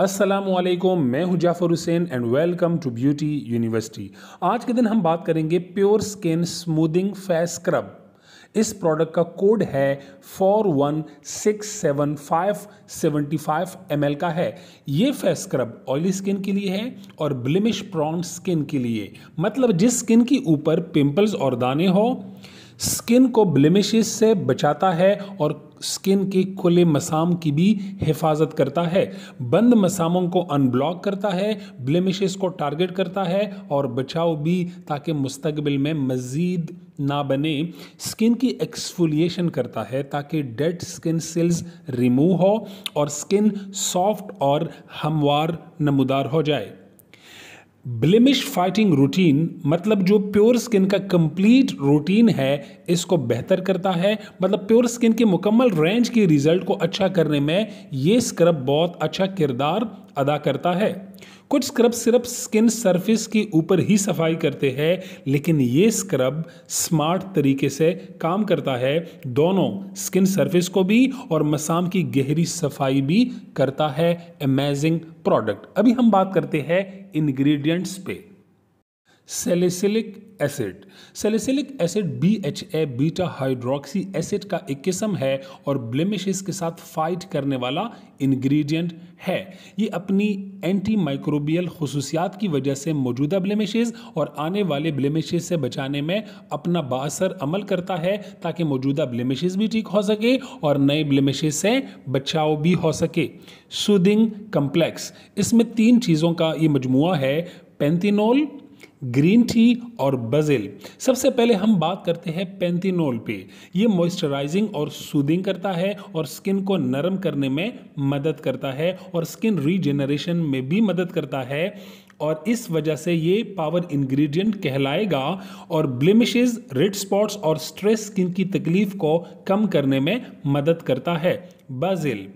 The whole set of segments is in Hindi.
असलम मैं हूं Jafar Hussain and welcome to beauty university आज के दिन हम बात करेंगे pure skin smoothing face scrub इस प्रोडक्ट का कोड है four one six seven five seventy five M L का है ये फेस स्क्रब ऑयली स्किन के लिए है और ब्लिमिश प्रॉन स्किन के लिए मतलब जिस स्किन के ऊपर पिंपल्स और दाने हो स्किन को ब्लिमिश से बचाता है और स्किन के खुले मसाम की भी हिफाजत करता है बंद मसामों को अनब्लॉक करता है ब्लेमिशेस को टारगेट करता है और बचाव भी ताकि मुस्तबिल में मज़ीद ना बने स्किन की एक्सफोलिएशन करता है ताकि डेड स्किन सेल्स रिमूव हो और स्किन सॉफ्ट और हमवार नमदार हो जाए ब्लिमिश फाइटिंग रूटीन मतलब जो प्योर स्किन का कंप्लीट रूटीन है इसको बेहतर करता है मतलब प्योर स्किन के मुकम्मल रेंज के रिजल्ट को अच्छा करने में ये स्क्रब बहुत अच्छा किरदार अदा करता है कुछ स्क्रब सिर्फ स्किन सरफेस के ऊपर ही सफाई करते हैं लेकिन ये स्क्रब स्मार्ट तरीके से काम करता है दोनों स्किन सरफेस को भी और मसाम की गहरी सफाई भी करता है अमेजिंग प्रोडक्ट अभी हम बात करते हैं इंग्रेडिएंट्स पे salicylic acid salicylic acid B H A beta hydroxy acid का एक किस्म है और ब्लेमिशेस के साथ फाइट करने वाला इंग्रेडिएंट है ये अपनी एंटी माइक्रोबियल खसूसियात की वजह से मौजूदा ब्लेमिशेस और आने वाले ब्लेमिशेस से बचाने में अपना बासर अमल करता है ताकि मौजूदा ब्लेमिशेस भी ठीक हो सके और नए ब्लेमिशेस से बचाव भी हो सके सुदिंग कम्प्लेक्स इसमें तीन चीज़ों का ये मजमु है पेंथिनोल ग्रीन टी और बजिल सबसे पहले हम बात करते हैं पेंथिनोल पे ये मॉइस्चराइजिंग और सूदिंग करता है और स्किन को नरम करने में मदद करता है और स्किन रीजेनरेशन में भी मदद करता है और इस वजह से ये पावर इंग्रेडिएंट कहलाएगा और ब्लिमिशेज रेड स्पॉट्स और स्ट्रेस स्किन की तकलीफ को कम करने में मदद करता है बाजिल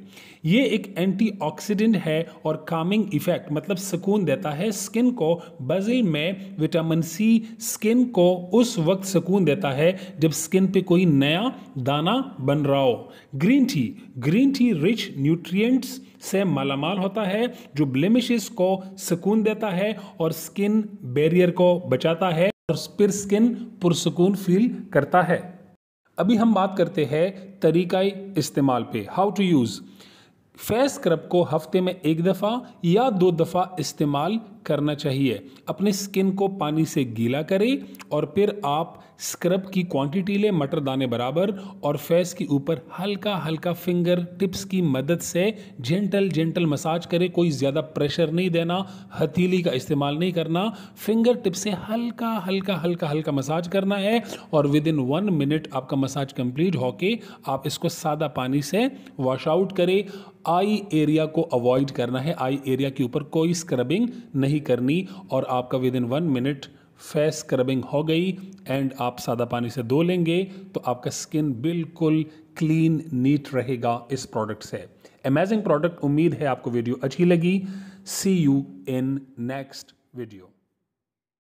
ये एक एंटीऑक्सीडेंट है और कामिंग इफेक्ट मतलब सुकून देता है स्किन को बाजिल में विटामिन सी स्किन को उस वक्त सुकून देता है जब स्किन पे कोई नया दाना बन रहा हो green tea green tea rich nutrients से मालामाल होता है जो ब्लेमिशेस को सुकून देता करता है और स्किन बैरियर को बचाता है और फिर स्किन पुरसकून फील करता है अभी हम बात करते हैं तरीका इस्तेमाल पे how to use face scrub को हफ्ते में एक दफ़ा या दो दफ़ा इस्तेमाल करना चाहिए अपने स्किन को पानी से गीला करें और फिर आप स्क्रब की क्वांटिटी लें मटर दाने बराबर और फेस के ऊपर हल्का हल्का फिंगर टिप्स की मदद से जेंटल जेंटल मसाज करें कोई ज़्यादा प्रेशर नहीं देना हथीली का इस्तेमाल नहीं करना फिंगर टिप से हल्का हल्का हल्का हल्का मसाज करना है और विद इन वन मिनट आपका मसाज कंप्लीट होके आप इसको सादा पानी से वॉश आउट करें आई एरिया को अवॉइड करना है आई एरिया के ऊपर कोई स्क्रबिंग नहीं नहीं करनी और आपका within one minute face scrubbing हो गई एंड आप सादा पानी से धो लेंगे तो आपका स्किन बिल्कुल क्लीन नीट रहेगा इस प्रोडक्ट से अमेजिंग प्रोडक्ट उम्मीद है आपको वीडियो अच्छी लगी see you in next video